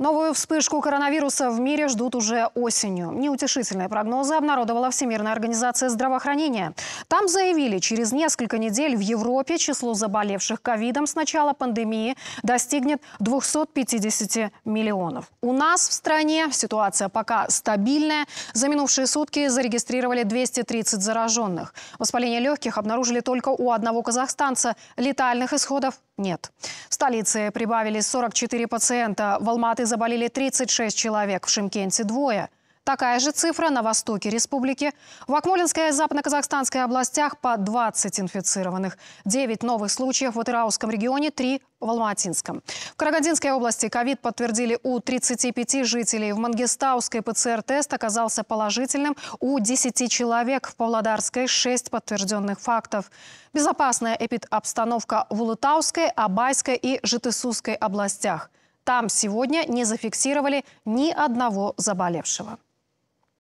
Новую вспышку коронавируса в мире ждут уже осенью. Неутешительные прогнозы обнародовала Всемирная организация здравоохранения. Там заявили, через несколько недель в Европе число заболевших ковидом с начала пандемии достигнет 250 миллионов. У нас в стране ситуация пока стабильная. За минувшие сутки зарегистрировали 230 зараженных. Воспаление легких обнаружили только у одного казахстанца. Летальных исходов нет. В столице прибавили 44 пациента. В Алматы заболели 36 человек, в Шимкенте двое. Такая же цифра на востоке республики. В Акмолинской и Западно-Казахстанской областях по 20 инфицированных. 9 новых случаев в Атырауском регионе, 3 в Алматинском. В Карагандинской области ковид подтвердили у 35 жителей. В Мангистауской ПЦР-тест оказался положительным у 10 человек. В Павлодарской 6 подтвержденных фактов. Безопасная эпид обстановка в Улутауской, Абайской и Житысусской областях. Там сегодня не зафиксировали ни одного заболевшего.